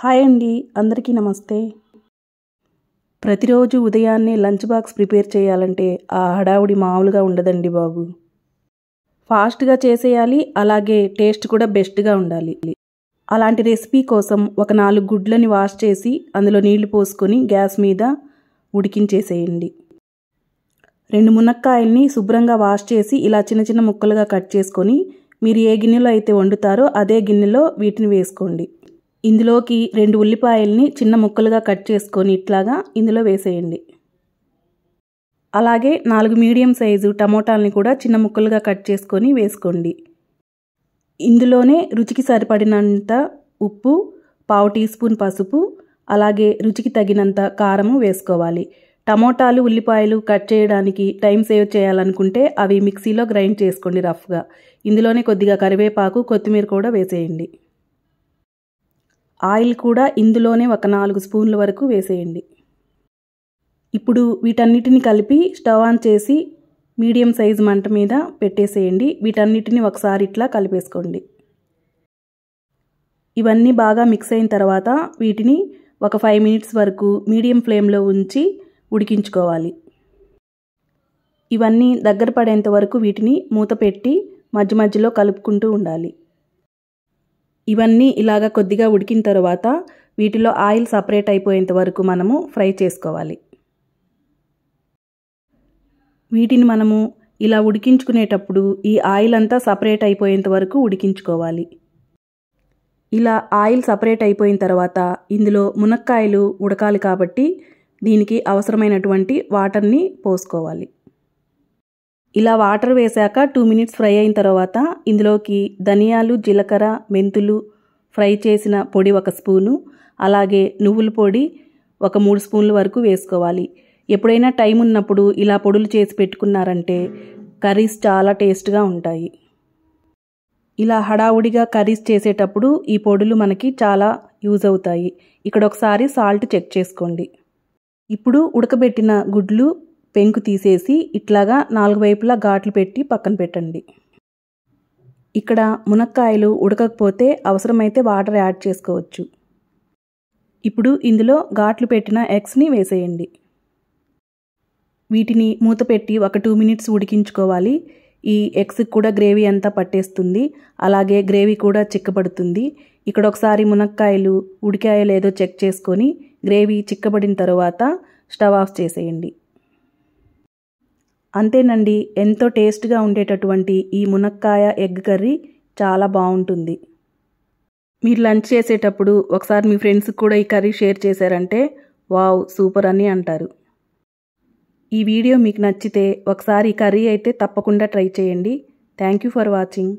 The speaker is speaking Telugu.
హాయ్ అండి అందరికీ నమస్తే ప్రతిరోజు ఉదయాన్నే లంచ్ బాక్స్ ప్రిపేర్ చేయాలంటే ఆ హడావుడి మామూలుగా ఉండదండి బాబు ఫాస్ట్గా చేసేయాలి అలాగే టేస్ట్ కూడా బెస్ట్గా ఉండాలి అలాంటి రెసిపీ కోసం ఒక నాలుగు గుడ్లని వాష్ చేసి అందులో నీళ్లు పోసుకొని గ్యాస్ మీద ఉడికించేసేయండి రెండు మునక్కాయల్ని శుభ్రంగా వాష్ చేసి ఇలా చిన్న చిన్న ముక్కలుగా కట్ చేసుకొని మీరు ఏ గిన్నెలో అయితే వండుతారో అదే గిన్నెలో వీటిని వేసుకోండి ఇందులోకి రెండు ఉల్లిపాయల్ని చిన్న ముక్కలుగా కట్ చేసుకొని ఇట్లాగా ఇందులో వేసేయండి అలాగే నాలుగు మీడియం సైజు టమోటాలని కూడా చిన్న ముక్కలుగా కట్ చేసుకొని వేసుకోండి ఇందులోనే రుచికి సరిపడినంత ఉప్పు పావు టీ స్పూన్ పసుపు అలాగే రుచికి తగినంత కారము వేసుకోవాలి టమోటాలు ఉల్లిపాయలు కట్ చేయడానికి టైం సేవ్ చేయాలనుకుంటే అవి మిక్సీలో గ్రైండ్ చేసుకోండి రఫ్గా ఇందులోనే కొద్దిగా కరివేపాకు కొత్తిమీర కూడా వేసేయండి ఆయిల్ కూడా ఇందులోనే ఒక నాలుగు స్పూన్ల వరకు వేసేయండి ఇప్పుడు వీటన్నిటిని కలిపి స్టవ్ ఆన్ చేసి మీడియం సైజ్ మంట మీద పెట్టేసేయండి వీటన్నిటిని ఒకసారి ఇట్లా కలిపేసుకోండి ఇవన్నీ బాగా మిక్స్ అయిన తర్వాత వీటిని ఒక ఫైవ్ మినిట్స్ వరకు మీడియం ఫ్లేమ్లో ఉంచి ఉడికించుకోవాలి ఇవన్నీ దగ్గర పడేంత వరకు వీటిని మూత పెట్టి మధ్య మధ్యలో కలుపుకుంటూ ఉండాలి ఇవన్నీ ఇలాగ కొద్దిగా ఉడికిన తర్వాత వీటిలో ఆయిల్ సపరేట్ అయిపోయేంత వరకు మనము ఫ్రై చేసుకోవాలి వీటిని మనము ఇలా ఉడికించుకునేటప్పుడు ఈ ఆయిల్ అంతా సపరేట్ అయిపోయేంత వరకు ఉడికించుకోవాలి ఇలా ఆయిల్ సపరేట్ అయిపోయిన తర్వాత ఇందులో మునక్కాయలు ఉడకాలి కాబట్టి దీనికి అవసరమైనటువంటి వాటర్ని పోసుకోవాలి ఇలా వాటర్ వేశాక టూ మినిట్స్ ఫ్రై అయిన తర్వాత ఇందులోకి ధనియాలు జీలకర్ర మెంతులు ఫ్రై చేసిన పొడి ఒక స్పూను అలాగే నువ్వుల పొడి ఒక మూడు స్పూన్ల వరకు వేసుకోవాలి ఎప్పుడైనా టైం ఉన్నప్పుడు ఇలా పొడులు చేసి పెట్టుకున్నారంటే కర్రీస్ చాలా టేస్ట్గా ఉంటాయి ఇలా హడావుడిగా కర్రీస్ చేసేటప్పుడు ఈ పొడులు మనకి చాలా యూజ్ అవుతాయి ఇక్కడ ఒకసారి సాల్ట్ చెక్ చేసుకోండి ఇప్పుడు ఉడకబెట్టిన గుడ్లు పెంకు తీసేసి ఇట్లాగా నాలుగు వైపులా ఘాట్లు పెట్టి పక్కన పెట్టండి ఇక్కడ మునక్కాయలు ఉడకకపోతే అవసరమైతే వాటర్ యాడ్ చేసుకోవచ్చు ఇప్పుడు ఇందులో ఘాట్లు పెట్టిన ఎగ్స్ని వేసేయండి వీటిని మూత పెట్టి ఒక టూ మినిట్స్ ఉడికించుకోవాలి ఈ ఎగ్స్కి కూడా గ్రేవీ అంతా పట్టేస్తుంది అలాగే గ్రేవీ కూడా చిక్కబడుతుంది ఇక్కడ ఒకసారి మునక్కాయలు ఉడికాయో లేదో చెక్ చేసుకొని గ్రేవీ చిక్కబడిన తర్వాత స్టవ్ ఆఫ్ చేసేయండి అంతేనండి ఎంతో టేస్ట్గా ఉండేటటువంటి ఈ మునక్కాయ ఎగ్ కర్రీ చాలా బాగుంటుంది మీరు లంచ్ చేసేటప్పుడు ఒకసారి మీ ఫ్రెండ్స్కి కూడా ఈ కర్రీ షేర్ చేశారంటే వావ్ సూపర్ అని అంటారు ఈ వీడియో మీకు నచ్చితే ఒకసారి ఈ కర్రీ అయితే తప్పకుండా ట్రై చేయండి థ్యాంక్ యూ ఫర్ వాచింగ్